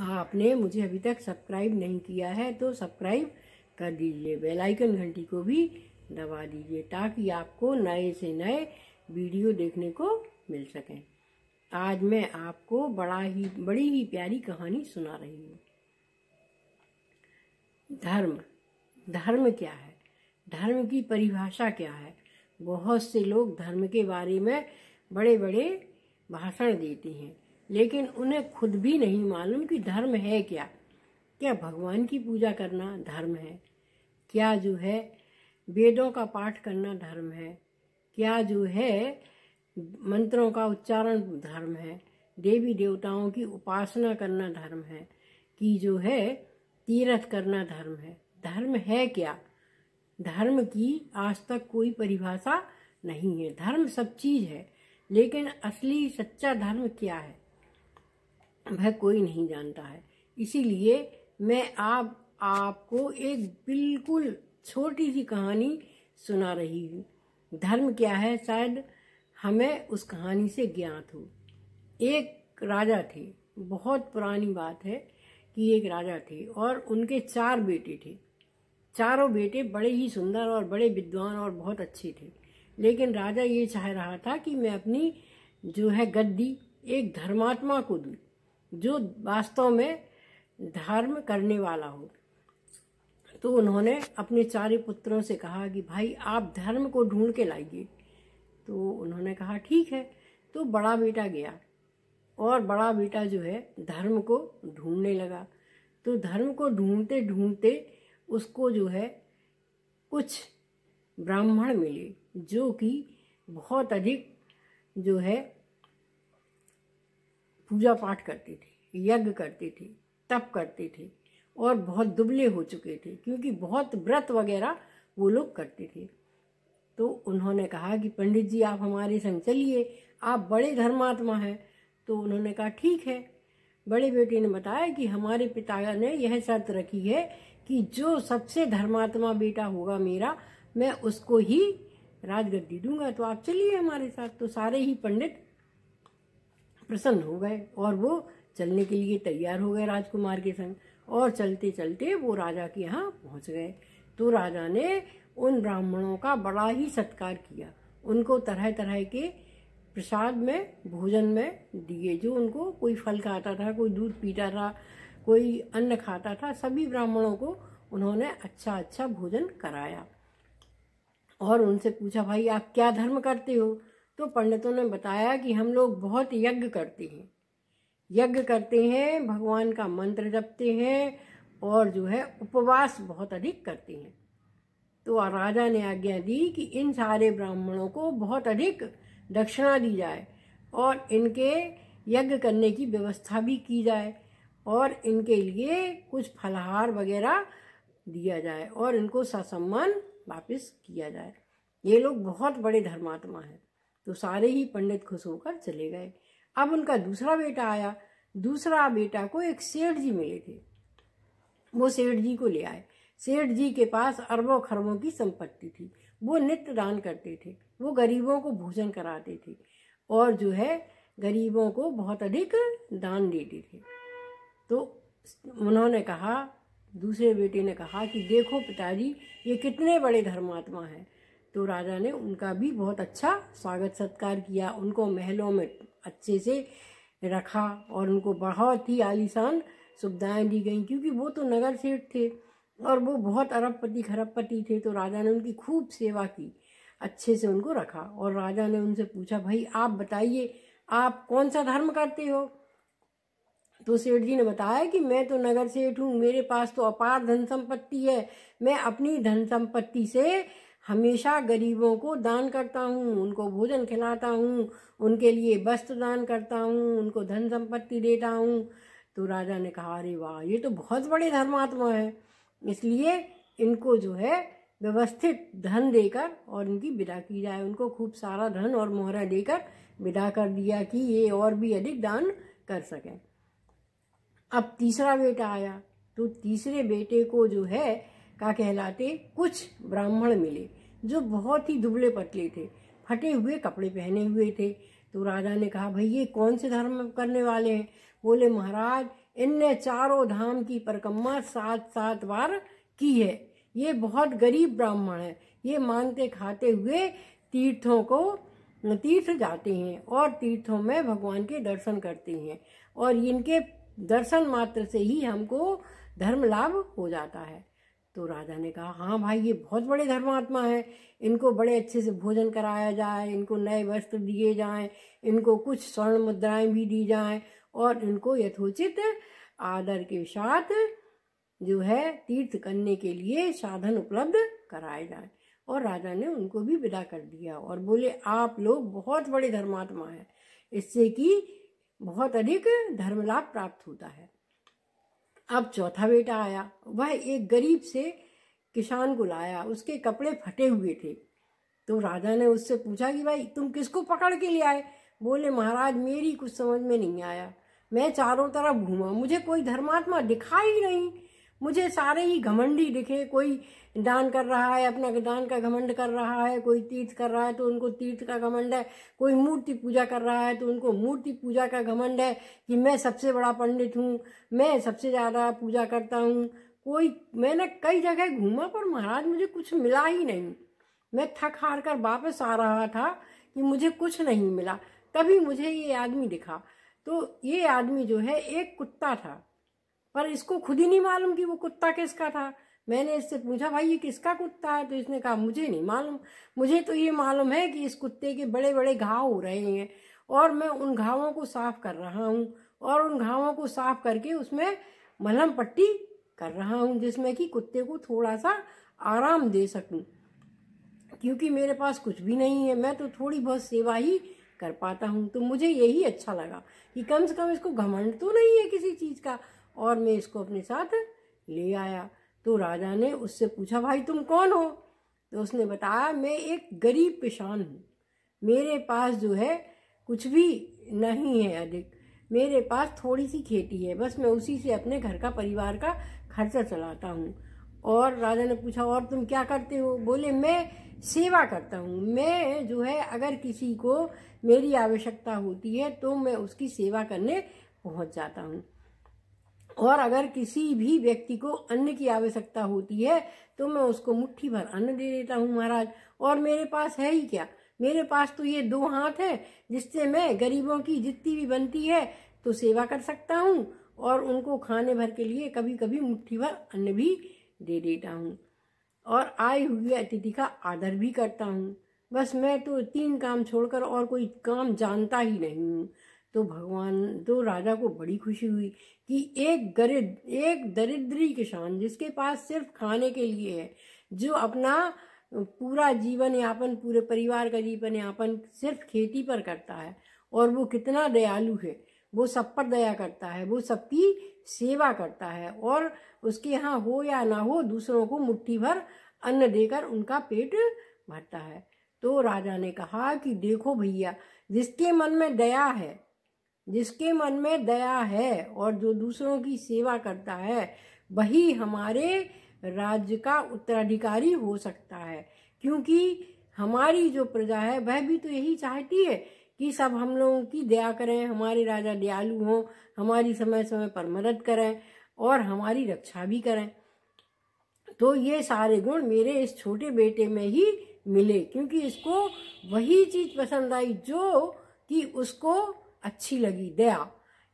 आपने मुझे अभी तक सब्सक्राइब नहीं किया है तो सब्सक्राइब कर दीजिए बेल आइकन घंटी को भी दबा दीजिए ताकि आपको नए से नए वीडियो देखने को मिल सकें आज मैं आपको बड़ा ही बड़ी ही प्यारी कहानी सुना रही हूँ धर्म धर्म क्या है धर्म की परिभाषा क्या है बहुत से लोग धर्म के बारे में बड़े बड़े भाषण देते हैं लेकिन उन्हें खुद भी नहीं मालूम कि धर्म है क्या क्या भगवान की पूजा करना धर्म है क्या जो है वेदों का पाठ करना धर्म है क्या जो है मंत्रों का उच्चारण धर्म है देवी देवताओं की उपासना करना धर्म है कि जो है तीर्थ करना धर्म है धर्म है क्या धर्म की आज तक कोई परिभाषा नहीं है धर्म सब चीज है लेकिन असली सच्चा धर्म क्या है वह कोई नहीं जानता है इसीलिए मैं आप आपको एक बिल्कुल छोटी सी कहानी सुना रही हूँ धर्म क्या है शायद हमें उस कहानी से ज्ञात हो एक राजा थे बहुत पुरानी बात है कि एक राजा थे और उनके चार बेटे थे चारों बेटे बड़े ही सुंदर और बड़े विद्वान और बहुत अच्छे थे लेकिन राजा ये चाह रहा था कि मैं अपनी जो है गद्दी एक धर्मात्मा को दूँ जो वास्तव में धर्म करने वाला हो तो उन्होंने अपने चारे पुत्रों से कहा कि भाई आप धर्म को ढूंढ के लाइए तो उन्होंने कहा ठीक है तो बड़ा बेटा गया और बड़ा बेटा जो है धर्म को ढूंढने लगा तो धर्म को ढूंढते ढूंढते उसको जो है कुछ ब्राह्मण मिले जो कि बहुत अधिक जो है पूजा पाठ करती थी यज्ञ करती थी तप करते थे और बहुत दुबले हो चुके थे क्योंकि बहुत व्रत वगैरह वो लोग करते थे तो उन्होंने कहा कि पंडित जी आप हमारे संग चलिए आप बड़े धर्मात्मा हैं तो उन्होंने कहा ठीक है बड़े बेटे ने बताया कि हमारे पिता ने यह शर्त रखी है कि जो सबसे धर्मात्मा बेटा होगा मेरा मैं उसको ही राजगद्दी दूंगा तो आप चलिए हमारे साथ तो सारे ही पंडित प्रसन्न हो गए और वो चलने के लिए तैयार हो गए राजकुमार के संग और चलते चलते वो राजा के यहाँ पहुँच गए तो राजा ने उन ब्राह्मणों का बड़ा ही सत्कार किया उनको तरह तरह के प्रसाद में भोजन में दिए जो उनको कोई फल खाता था कोई दूध पीता था कोई अन्न खाता था सभी ब्राह्मणों को उन्होंने अच्छा अच्छा भोजन कराया और उनसे पूछा भाई आप क्या धर्म करते हो तो पंडितों ने बताया कि हम लोग बहुत यज्ञ करते हैं यज्ञ करते हैं भगवान का मंत्र जपते हैं और जो है उपवास बहुत अधिक करते हैं तो राजा ने आज्ञा दी कि इन सारे ब्राह्मणों को बहुत अधिक दक्षिणा दी जाए और इनके यज्ञ करने की व्यवस्था भी की जाए और इनके लिए कुछ फलहार वगैरह दिया जाए और इनको ससम्मान वापस किया जाए ये लोग बहुत बड़े धर्मात्मा हैं तो सारे ही पंडित खुश होकर चले गए अब उनका दूसरा बेटा आया दूसरा बेटा को एक सेठ जी मिले थे वो सेठ जी को ले आए सेठ जी के पास अरबों खरबों की संपत्ति थी वो नित्य दान करते थे वो गरीबों को भोजन कराते थे और जो है गरीबों को बहुत अधिक दान देते थे तो उन्होंने कहा दूसरे बेटे ने कहा कि देखो पिताजी ये कितने बड़े धर्मात्मा हैं तो राजा ने उनका भी बहुत अच्छा स्वागत सत्कार किया उनको महलों में अच्छे से रखा और उनको बहुत ही आलीशान सुविधाएँ दी गई क्योंकि वो तो नगर सेठ थे और वो बहुत अरबपति खरबपति थे तो राजा ने उनकी खूब सेवा की अच्छे से उनको रखा और राजा ने उनसे पूछा भाई आप बताइए आप कौन सा धर्म करते हो तो सेठ जी ने बताया कि मैं तो नगर सेठ हूँ मेरे पास तो अपार धन संपत्ति है मैं अपनी धन संपत्ति से हमेशा गरीबों को दान करता हूँ उनको भोजन खिलाता हूँ उनके लिए वस्त्र दान करता हूँ उनको धन संपत्ति देता हूँ तो राजा ने कहा अरे वाह ये तो बहुत बड़े धर्मात्मा है इसलिए इनको जो है व्यवस्थित धन देकर और इनकी विदा की जाए उनको खूब सारा धन और मोहरा देकर विदा कर दिया कि ये और भी अधिक दान कर सकें अब तीसरा बेटा आया तो तीसरे बेटे को जो है का कहलाते कुछ ब्राह्मण मिले जो बहुत ही दुबले पतले थे फटे हुए कपड़े पहने हुए थे तो राजा ने कहा भाई ये कौन से धर्म करने वाले हैं बोले महाराज इनने चारों धाम की परिक्रमा सात सात बार की है ये बहुत गरीब ब्राह्मण है ये मानते खाते हुए तीर्थों को तीर्थ जाते हैं और तीर्थों में भगवान के दर्शन करते हैं और इनके दर्शन मात्र से ही हमको धर्म लाभ हो जाता है तो राजा ने कहा हाँ भाई ये बहुत बड़े धर्मात्मा हैं इनको बड़े अच्छे से भोजन कराया जाए इनको नए वस्त्र दिए जाएं इनको कुछ स्वर्ण मुद्राएं भी दी जाएं और इनको यथोचित आदर के साथ जो है तीर्थ करने के लिए साधन उपलब्ध कराए जाएं और राजा ने उनको भी विदा कर दिया और बोले आप लोग बहुत बड़े धर्मात्मा हैं इससे कि बहुत अधिक धर्म लाभ प्राप्त होता है अब चौथा बेटा आया वह एक गरीब से किसान को लाया उसके कपड़े फटे हुए थे तो राजा ने उससे पूछा कि भाई तुम किसको पकड़ के ले आए बोले महाराज मेरी कुछ समझ में नहीं आया मैं चारों तरफ घूमा मुझे कोई धर्मात्मा दिखाई नहीं मुझे सारे ही घमंडी दिखे कोई दान कर रहा है अपना दान का घमंड कर रहा है कोई तीर्थ कर रहा है तो उनको तीर्थ का घमंड है कोई मूर्ति पूजा कर रहा है तो उनको मूर्ति पूजा का घमंड है कि मैं सबसे बड़ा पंडित हूँ मैं सबसे ज़्यादा पूजा करता हूँ कोई मैंने कई जगह घूमा पर महाराज मुझे कुछ मिला ही नहीं मैं थक हार कर वापस आ रहा था कि मुझे कुछ नहीं मिला तभी मुझे ये आदमी दिखा तो ये आदमी जो है एक कुत्ता था पर इसको खुद ही नहीं मालूम कि वो कुत्ता किसका था मैंने इससे पूछा भाई ये किसका कुत्ता है तो इसने कहा मुझे नहीं मालूम मुझे तो ये मालूम है कि इस कुत्ते के बड़े बड़े घाव हो रहे हैं और मैं उन घावों को साफ कर रहा हूँ और उन घावों को साफ करके उसमें मलहम पट्टी कर रहा हूँ जिसमें कि कुत्ते को थोड़ा सा आराम दे सकूं क्योंकि मेरे पास कुछ भी नहीं है मैं तो थोड़ी बहुत सेवा ही कर पाता हूँ तो मुझे यही अच्छा लगा कि कम से कम इसको घमंड तो नहीं है किसी चीज़ का और मैं इसको अपने साथ ले आया तो राजा ने उससे पूछा भाई तुम कौन हो तो उसने बताया मैं एक गरीब पेशान हूँ मेरे पास जो है कुछ भी नहीं है अधिक मेरे पास थोड़ी सी खेती है बस मैं उसी से अपने घर का परिवार का खर्चा चलाता हूँ और राजा ने पूछा और तुम क्या करते हो बोले मैं सेवा करता हूँ मैं जो है अगर किसी को मेरी आवश्यकता होती है तो मैं उसकी सेवा करने पहुँच जाता हूँ और अगर किसी भी व्यक्ति को अन्न की आवश्यकता होती है तो मैं उसको मुट्ठी भर अन्न दे देता हूँ महाराज और मेरे पास है ही क्या मेरे पास तो ये दो हाथ है जिससे मैं गरीबों की जितनी भी बनती है तो सेवा कर सकता हूँ और उनको खाने भर के लिए कभी कभी मुट्ठी भर अन्न भी दे देता हूँ और आए हुए अतिथि का आदर भी करता हूँ बस मैं तो तीन काम छोड़कर और कोई काम जानता ही नहीं हूँ तो भगवान तो राजा को बड़ी खुशी हुई कि एक गरीब एक दरिद्री किसान जिसके पास सिर्फ खाने के लिए है जो अपना पूरा जीवन यापन पूरे परिवार का जीवन यापन सिर्फ खेती पर करता है और वो कितना दयालु है वो सब पर दया करता है वो सबकी सेवा करता है और उसके यहाँ हो या ना हो दूसरों को मुट्ठी भर अन्न देकर उनका पेट भरता है तो राजा ने कहा कि देखो भैया जिसके मन में दया है जिसके मन में दया है और जो दूसरों की सेवा करता है वही हमारे राज्य का उत्तराधिकारी हो सकता है क्योंकि हमारी जो प्रजा है वह भी तो यही चाहती है कि सब हम लोगों की दया करें हमारे राजा दयालु हों हमारी समय समय पर मदद करें और हमारी रक्षा भी करें तो ये सारे गुण मेरे इस छोटे बेटे में ही मिले क्योंकि इसको वही चीज पसंद आई जो कि उसको अच्छी लगी दया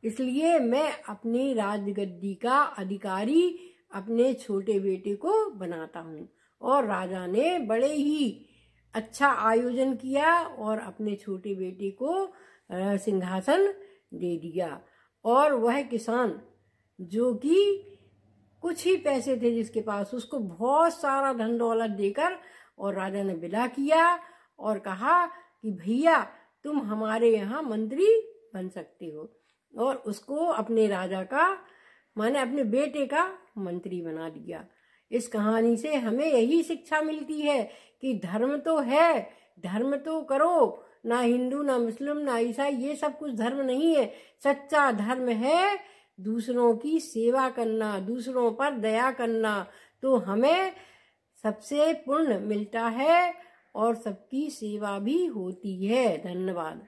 इसलिए मैं अपनी राजगद्दी का अधिकारी अपने छोटे बेटे को बनाता हूँ और राजा ने बड़े ही अच्छा आयोजन किया और अपने छोटे बेटे को सिंहासन दे दिया और वह किसान जो कि कुछ ही पैसे थे जिसके पास उसको बहुत सारा धन दौलत देकर और राजा ने विदा किया और कहा कि भैया तुम हमारे यहाँ मंत्री बन सकते हो और उसको अपने राजा का माने अपने बेटे का मंत्री बना दिया इस कहानी से हमें यही शिक्षा मिलती है कि धर्म तो है धर्म तो करो ना हिंदू ना मुस्लिम ना ईसाई ये सब कुछ धर्म नहीं है सच्चा धर्म है दूसरों की सेवा करना दूसरों पर दया करना तो हमें सबसे पुण्य मिलता है और सबकी सेवा भी होती है धन्यवाद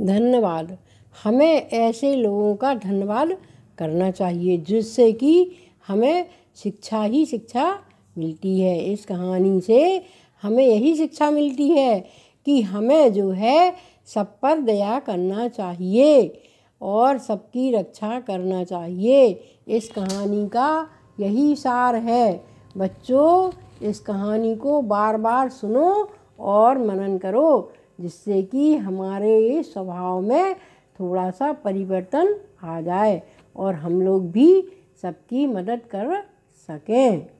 धन्यवाद हमें ऐसे लोगों का धन्यवाद करना चाहिए जिससे कि हमें शिक्षा ही शिक्षा मिलती है इस कहानी से हमें यही शिक्षा मिलती है कि हमें जो है सब पर दया करना चाहिए और सबकी रक्षा करना चाहिए इस कहानी का यही सार है बच्चों इस कहानी को बार बार सुनो और मनन करो जिससे कि हमारे स्वभाव में थोड़ा सा परिवर्तन आ जाए और हम लोग भी सबकी मदद कर सकें